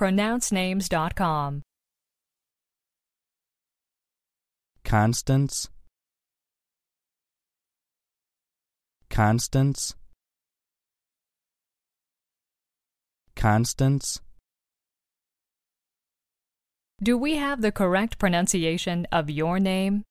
pronouncenames.com. Constance Constance Constance Do we have the correct pronunciation of your name?